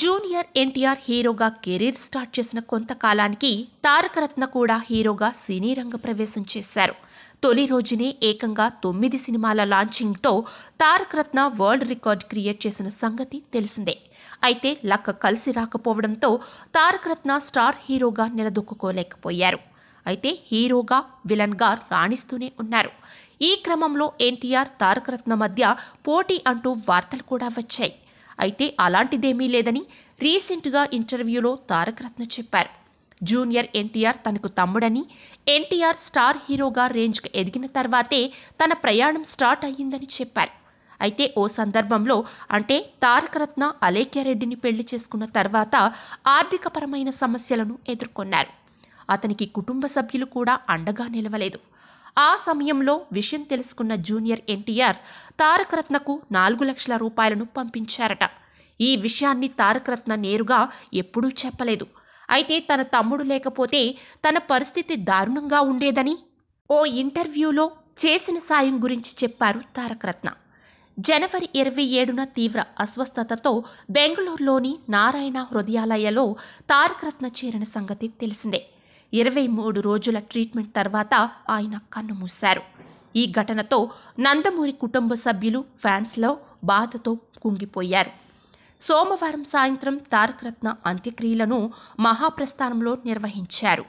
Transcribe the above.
junior NTR హీరోగా career start చేసిన కొంతకాలానికి తారకరత్న కూడా హీరోగా సినీ రంగ ప్రవేశం చేశారు తొలి రోజునే ఏకంగా తొమ్మిది సినిమాల లాంచింగ్తో తారకరత్న వరల్డ్ రికార్డ్ క్రియేట్ చేసిన సంగతి తెలిసిందే అయితే లక్క కలిసి రాకపోవడంతో తారకరత్న స్టార్ హీరోగా నిలదొక్కుకోలేకపోయారు అయితే హీరోగా విలన్గా రాణిస్తూనే ఉన్నారు ఈ క్రమంలో ఎన్టీఆర్ తారకరత్న మధ్య పోటీ అంటూ వార్తలు కూడా వచ్చాయి అయితే అలాంటిదేమీ లేదని రీసెంట్గా ఇంటర్వ్యూలో తారకరత్న చెప్పారు జూనియర్ ఎన్టీఆర్ తనకు తమ్ముడని ఎన్టీఆర్ స్టార్ హీరోగా రేంజ్కి ఎదిగిన తర్వాతే తన ప్రయాణం స్టార్ట్ అయ్యిందని చెప్పారు అయితే ఓ సందర్భంలో అంటే తారకరత్న అలేఖ్యారెడ్డిని పెళ్లి చేసుకున్న తర్వాత ఆర్థికపరమైన సమస్యలను ఎదుర్కొన్నారు అతనికి కుటుంబ సభ్యులు కూడా అండగా నిలవలేదు ఆ సమయంలో విషయం తెలుసుకున్న జూనియర్ ఎన్టీఆర్ తారకరత్నకు నాలుగు లక్షల రూపాయలను పంపించారట ఈ విషయాన్ని తారకరత్న నేరుగా ఎప్పుడూ చెప్పలేదు అయితే తన తమ్ముడు లేకపోతే తన పరిస్థితి దారుణంగా ఉండేదని ఓ ఇంటర్వ్యూలో చేసిన సాయం గురించి చెప్పారు తారకరత్న జనవరి ఇరవై ఏడున తీవ్ర అస్వస్థతతో బెంగళూరులోని నారాయణ హృదయాలయలో తారకరత్న చేరిన సంగతి తెలిసిందే ఇరవై మూడు రోజుల ట్రీట్మెంట్ తర్వాత ఆయన కన్ను మూశారు ఈ ఘటనతో నందమూరి కుటుంబ సభ్యులు ఫ్యాన్స్లో బాధతో కుంగిపోయారు సోమవారం సాయంత్రం తారకరత్న అంత్యక్రియలను మహాప్రస్థానంలో నిర్వహించారు